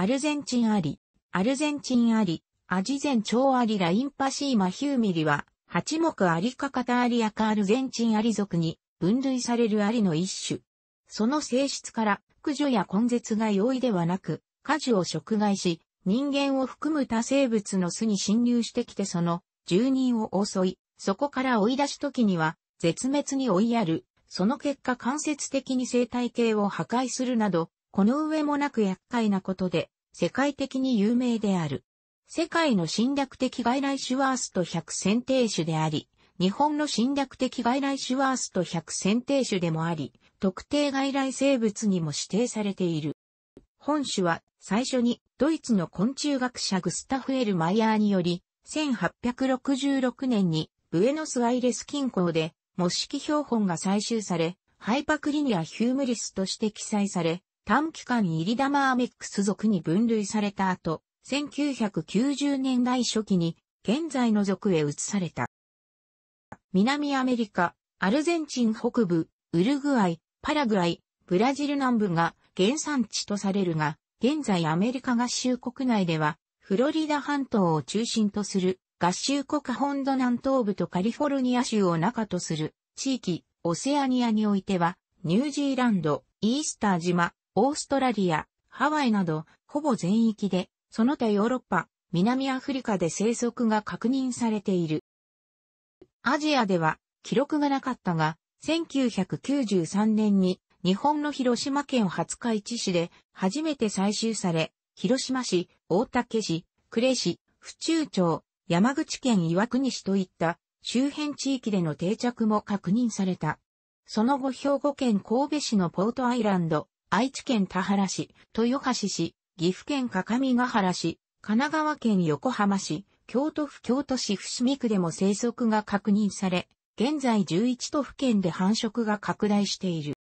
アルゼンチンアリ、アルゼンチンアリ、アジゼンチョウアリラインパシーマヒューミリは、八目アリカカタアリアカアルゼンチンアリ族に分類されるアリの一種。その性質から、駆除や根絶が容易ではなく、果樹を食害し、人間を含む多生物の巣に侵入してきてその住人を襲い、そこから追い出す時には絶滅に追いやる、その結果間接的に生態系を破壊するなどこの上もなく厄介なことで、世界的に有名である。世界の侵略的外来種ワースト100選定種であり、日本の侵略的外来種ワースト100選定種でもあり、特定外来生物にも指定されている。本種は最初にドイツの昆虫学者グスタフ・エル・マイヤーにより、1866年にブエノスアイレス近郊で模式標本が採集され、ハイパクリニア・ヒュームリスとして記載され、短期間入イリダマーメックス属に分類された後、1990年代初期に現在の属へ移された。南アメリカ、アルゼンチン北部、ウルグアイ、パラグアイ、ブラジル南部が原産地とされるが、現在アメリカ合衆国内では、フロリダ半島を中心とする合衆国本土南東部とカリフォルニア州を中とする地域、オセアニアにおいては、ニュージーランド、イースター島、オーストラリア、ハワイなど、ほぼ全域で、その他ヨーロッパ、南アフリカで生息が確認されている。アジアでは記録がなかったが、1993年に日本の広島県廿日市市で初めて採集され、広島市、大竹市、呉市、府中町、山口県岩国市といった周辺地域での定着も確認された。その後兵庫県神戸市のポートアイランド、愛知県田原市、豊橋市、岐阜県各務原市、神奈川県横浜市、京都府京都市伏見区でも生息が確認され、現在11都府県で繁殖が拡大している。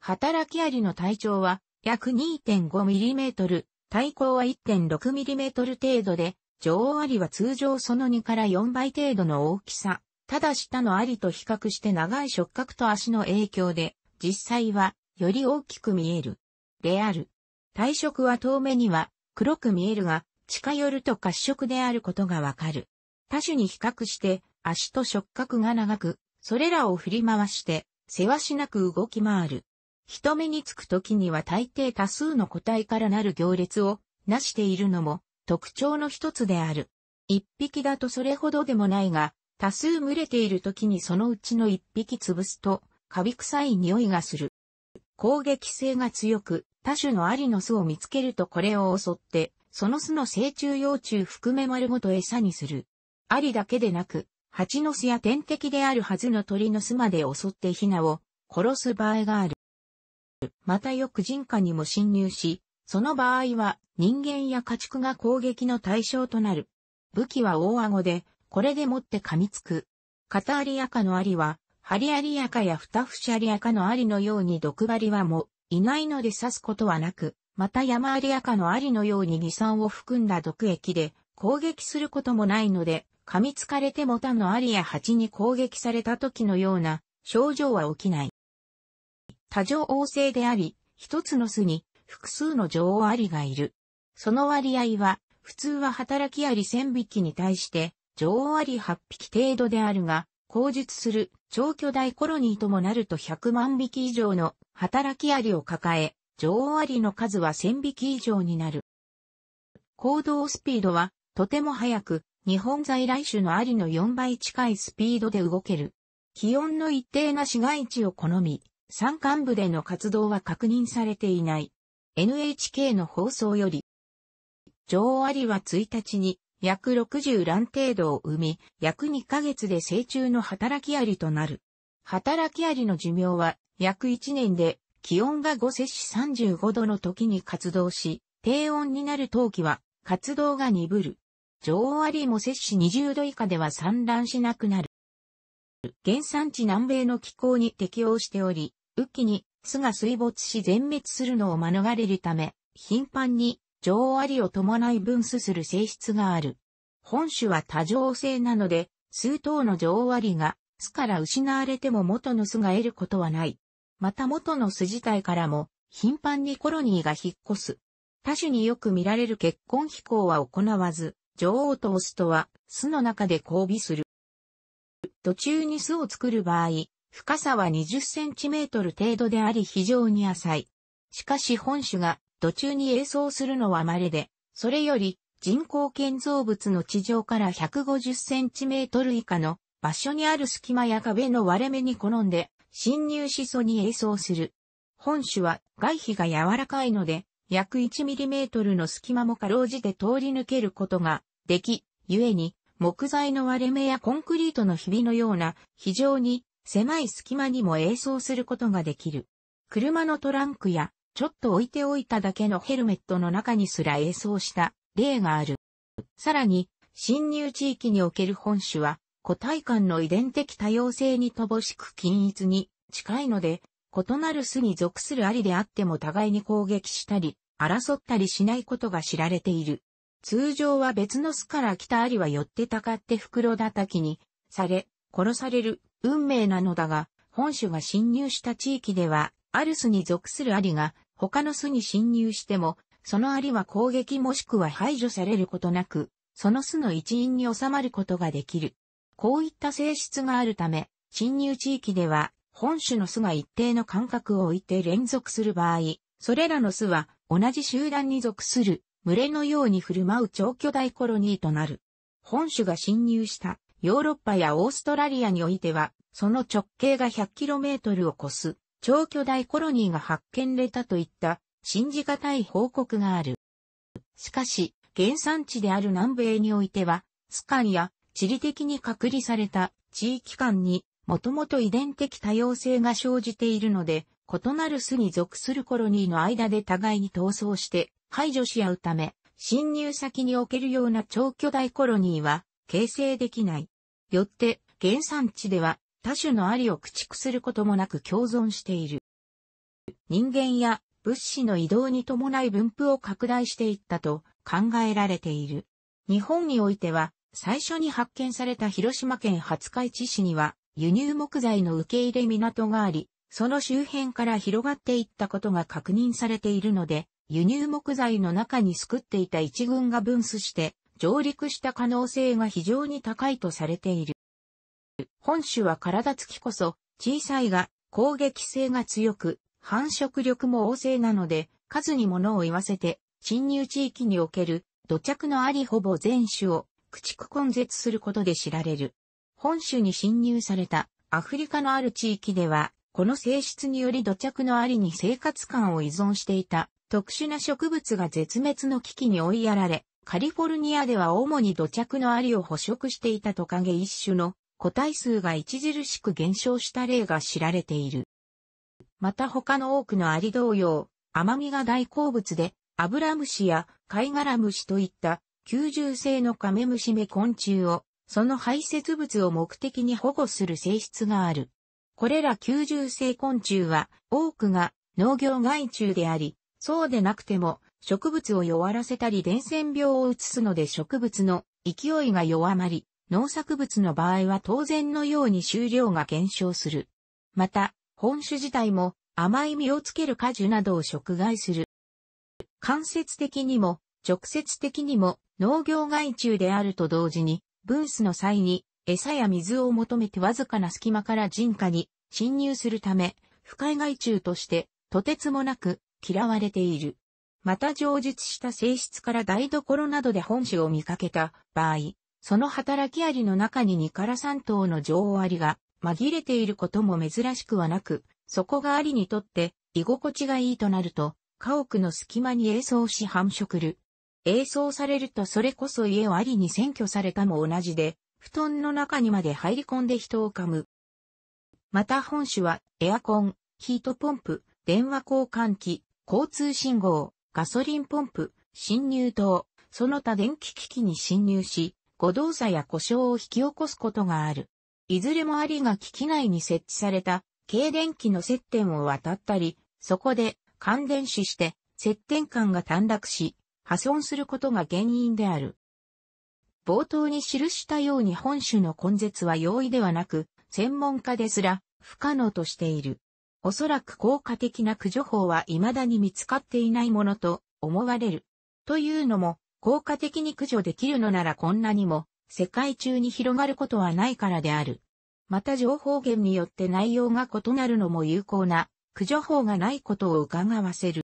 働きアリの体長は約 2.5mm、体高は 1.6mm 程度で、女王アリは通常その2から4倍程度の大きさ。ただ下のアリと比較して長い触覚と足の影響で、実際はより大きく見える。である。体色は遠目には黒く見えるが、近寄ると褐色であることがわかる。多種に比較して足と触覚が長く、それらを振り回して、せわしなく動き回る。人目につく時には大抵多数の個体からなる行列をなしているのも特徴の一つである。一匹だとそれほどでもないが、多数群れている時にそのうちの一匹潰すと、カビ臭い匂いがする。攻撃性が強く、多種のアリの巣を見つけるとこれを襲って、その巣の成虫幼虫含め丸ごと餌にする。アリだけでなく、蜂の巣や天敵であるはずの鳥の巣まで襲ってヒナを殺す場合がある。またよく人家にも侵入し、その場合は人間や家畜が攻撃の対象となる。武器は大顎で、これでもって噛みつく。片アリアカのアリは、ハリアリアカやフタフシャリアカのアリのように毒針はもいないので刺すことはなく、またヤマアリアカのアリのように二酸を含んだ毒液で攻撃することもないので、噛みつかれても他のアリや蜂に攻撃された時のような症状は起きない。多女王性であり、一つの巣に複数の女王アリがいる。その割合は、普通は働きアリ1000匹に対して、女王アリ8匹程度であるが、口述する超巨大コロニーともなると100万匹以上の働きアリを抱え、女王アリの数は1000匹以上になる。行動スピードはとても速く、日本在来種のアリの4倍近いスピードで動ける。気温の一定な市街地を好み、山間部での活動は確認されていない。NHK の放送より、女王アリは1日に約60卵程度を産み、約2ヶ月で成虫の働きアリとなる。働きアリの寿命は約1年で、気温が5摂氏35度の時に活動し、低温になる冬季は活動が鈍る。女王アリも摂氏20度以下では産卵しなくなる。原産地南米の気候に適応しており、雨季に巣が水没し全滅するのを免れるため、頻繁に上アリを伴い分子する性質がある。本種は多常性なので、数頭の上アリが巣から失われても元の巣が得ることはない。また元の巣自体からも頻繁にコロニーが引っ越す。多種によく見られる結婚飛行は行わず、女王とオスとは巣の中で交尾する。途中に巣を作る場合、深さは20センチメートル程度であり非常に浅い。しかし本種が途中に映像するのは稀で、それより人工建造物の地上から150センチメートル以下の場所にある隙間や壁の割れ目に好んで侵入しそに映像する。本種は外皮が柔らかいので、約1ミリメートルの隙間もかろうじて通り抜けることができ、故に木材の割れ目やコンクリートのひびのような非常に狭い隙間にも映像することができる。車のトランクやちょっと置いておいただけのヘルメットの中にすら映像した例がある。さらに、侵入地域における本種は、個体間の遺伝的多様性に乏しく均一に近いので、異なる巣に属するアリであっても互いに攻撃したり、争ったりしないことが知られている。通常は別の巣から来たアリは寄ってたかって袋叩きにされ、殺される運命なのだが、本種が侵入した地域では、アルスに属するアリが他の巣に侵入しても、そのアリは攻撃もしくは排除されることなく、その巣の一員に収まることができる。こういった性質があるため、侵入地域では、本種の巣が一定の間隔を置いて連続する場合、それらの巣は同じ集団に属する群れのように振る舞う超巨大コロニーとなる。本種が侵入したヨーロッパやオーストラリアにおいては、その直径が 100km を超す超巨大コロニーが発見れたといった信じがたい報告がある。しかし、原産地である南米においては、スカンや地理的に隔離された地域間にもともと遺伝的多様性が生じているので、異なる巣に属するコロニーの間で互いに逃走して排除し合うため、侵入先におけるような超巨大コロニーは形成できない。よって、原産地では他種のありを駆逐することもなく共存している。人間や物資の移動に伴い分布を拡大していったと考えられている。日本においては、最初に発見された広島県廿日市市には、輸入木材の受け入れ港があり、その周辺から広がっていったことが確認されているので、輸入木材の中に救っていた一群が分布して、上陸した可能性が非常に高いとされている。本種は体つきこそ小さいが攻撃性が強く、繁殖力も旺盛なので、数に物を言わせて、侵入地域における土着のありほぼ全種を駆逐根絶することで知られる。本種に侵入されたアフリカのある地域では、この性質により土着のアリに生活感を依存していた特殊な植物が絶滅の危機に追いやられ、カリフォルニアでは主に土着のアリを捕食していたトカゲ一種の個体数が著しく減少した例が知られている。また他の多くのアリ同様、甘みが大好物で、アブラムシやカイガラムシといった吸獣性のカメムシ目昆虫を、その排泄物を目的に保護する性質がある。これら吸獣性昆虫は多くが農業害虫であり、そうでなくても植物を弱らせたり伝染病を移すので植物の勢いが弱まり、農作物の場合は当然のように収量が減少する。また、本種自体も甘い実をつける果樹などを食害する。間接的にも直接的にも農業害虫であると同時に、ブースの際に餌や水を求めてわずかな隙間から人家に侵入するため、不快害虫としてとてつもなく嫌われている。また上述した性質から台所などで本種を見かけた場合、その働きアリの中に2から3頭の女王アリが紛れていることも珍しくはなく、そこがアリにとって居心地がいいとなると、家屋の隙間に映像し繁殖る。映像されるとそれこそ家をアリに占拠されたも同じで、布団の中にまで入り込んで人を噛む。また本種は、エアコン、ヒートポンプ、電話交換機、交通信号、ガソリンポンプ、侵入灯、その他電気機器に侵入し、誤動作や故障を引き起こすことがある。いずれもありが機器内に設置された軽電機の接点を渡ったり、そこで感電死して接点間が短絡し、破損することが原因である。冒頭に記したように本種の根絶は容易ではなく、専門家ですら不可能としている。おそらく効果的な駆除法は未だに見つかっていないものと思われる。というのも、効果的に駆除できるのならこんなにも世界中に広がることはないからである。また情報源によって内容が異なるのも有効な駆除法がないことを伺わせる。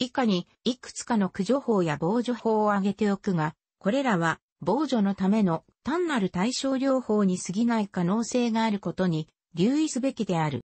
以下にいくつかの駆除法や防除法を挙げておくが、これらは防除のための単なる対症療法に過ぎない可能性があることに留意すべきである。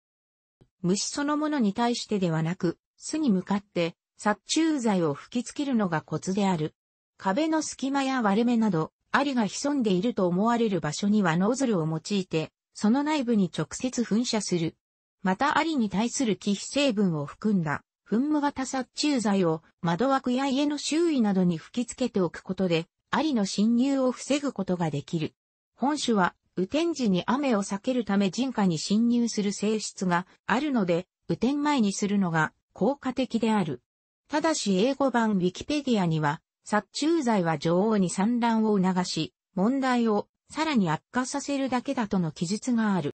虫そのものに対してではなく、巣に向かって殺虫剤を吹きつけるのがコツである。壁の隙間や割れ目など、アリが潜んでいると思われる場所にはノズルを用いて、その内部に直接噴射する。またアリに対する寄避成分を含んだ、噴霧型殺虫剤を窓枠や家の周囲などに吹きつけておくことで、アリの侵入を防ぐことができる。本種は、雨天時に雨を避けるため人家に侵入する性質があるので、雨天前にするのが効果的である。ただし英語版ウィキペディアには、殺虫剤は女王に産卵を促し、問題をさらに悪化させるだけだとの記述がある。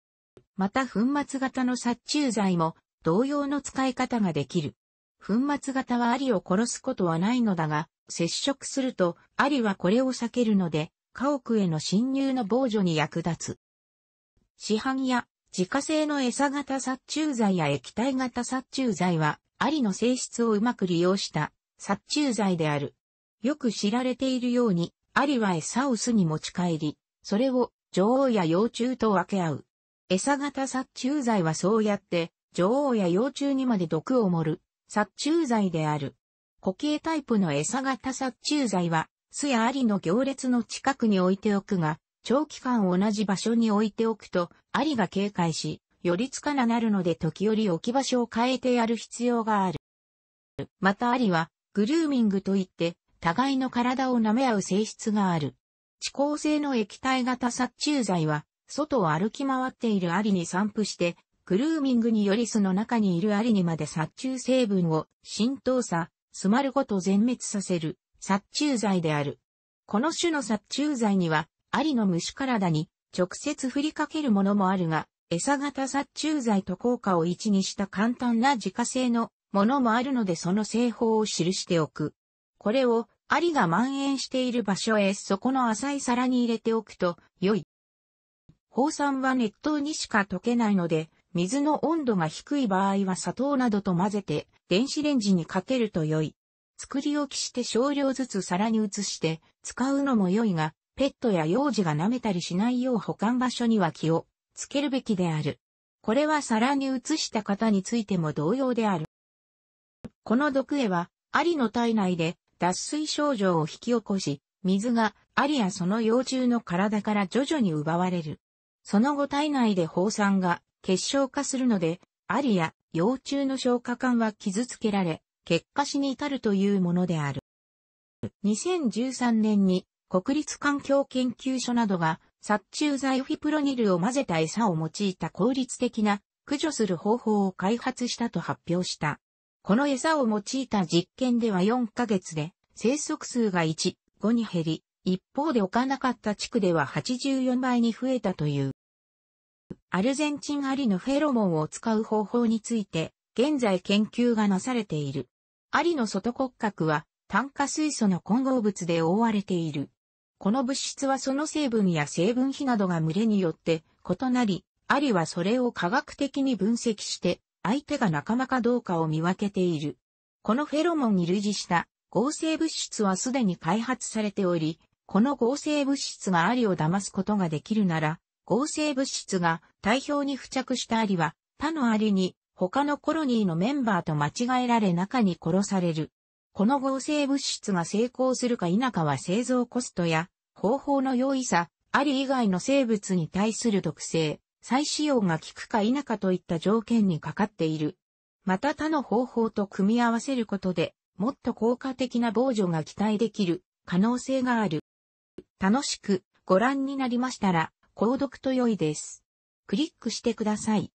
また粉末型の殺虫剤も同様の使い方ができる。粉末型はアリを殺すことはないのだが、接触するとアリはこれを避けるので、家屋への侵入の防除に役立つ。市販や自家製の餌型殺虫剤や液体型殺虫剤は、アリの性質をうまく利用した殺虫剤である。よく知られているように、アリは餌を巣に持ち帰り、それを女王や幼虫と分け合う。餌型殺虫剤はそうやって、女王や幼虫にまで毒を盛る殺虫剤である。固形タイプの餌型殺虫剤は、巣やアリの行列の近くに置いておくが、長期間同じ場所に置いておくと、アリが警戒し、寄りつかななるので時折置き場所を変えてやる必要がある。またアリは、グルーミングといって、互いの体を舐め合う性質がある。地高性の液体型殺虫剤は、外を歩き回っているアリに散布して、グルーミングにより巣の中にいるアリにまで殺虫成分を浸透さ、詰まるごと全滅させる殺虫剤である。この種の殺虫剤にはアリの虫体に直接振りかけるものもあるが、餌型殺虫剤と効果を一にした簡単な自家製のものもあるのでその製法を記しておく。これをアリが蔓延している場所へそこの浅い皿に入れておくと良い。放酸は熱湯にしか溶けないので、水の温度が低い場合は砂糖などと混ぜて電子レンジにかけると良い。作り置きして少量ずつ皿に移して使うのも良いが、ペットや幼児が舐めたりしないよう保管場所には気をつけるべきである。これは皿に移した方についても同様である。この毒絵は、アリの体内で脱水症状を引き起こし、水がアリやその幼虫の体から徐々に奪われる。その後体内で放酸が結晶化するので、アリや幼虫の消化管は傷つけられ、結果死に至るというものである。2013年に国立環境研究所などが殺虫剤フィプロニルを混ぜた餌を用いた効率的な駆除する方法を開発したと発表した。この餌を用いた実験では4ヶ月で生息数が1、5に減り、一方で置かなかった地区では84倍に増えたという。アルゼンチンアリのフェロモンを使う方法について、現在研究がなされている。アリの外骨格は炭化水素の混合物で覆われている。この物質はその成分や成分比などが群れによって異なり、アリはそれを科学的に分析して、相手が仲間かどうかを見分けている。このフェロモンに類似した合成物質はすでに開発されており、この合成物質がアリを騙すことができるなら、合成物質が体表に付着したアリは他のアリに他のコロニーのメンバーと間違えられ中に殺される。この合成物質が成功するか否かは製造コストや方法の容易さ、あり以外の生物に対する毒性、再使用が効くか否かといった条件にかかっている。また他の方法と組み合わせることで、もっと効果的な防除が期待できる可能性がある。楽しくご覧になりましたら、購読と良いです。クリックしてください。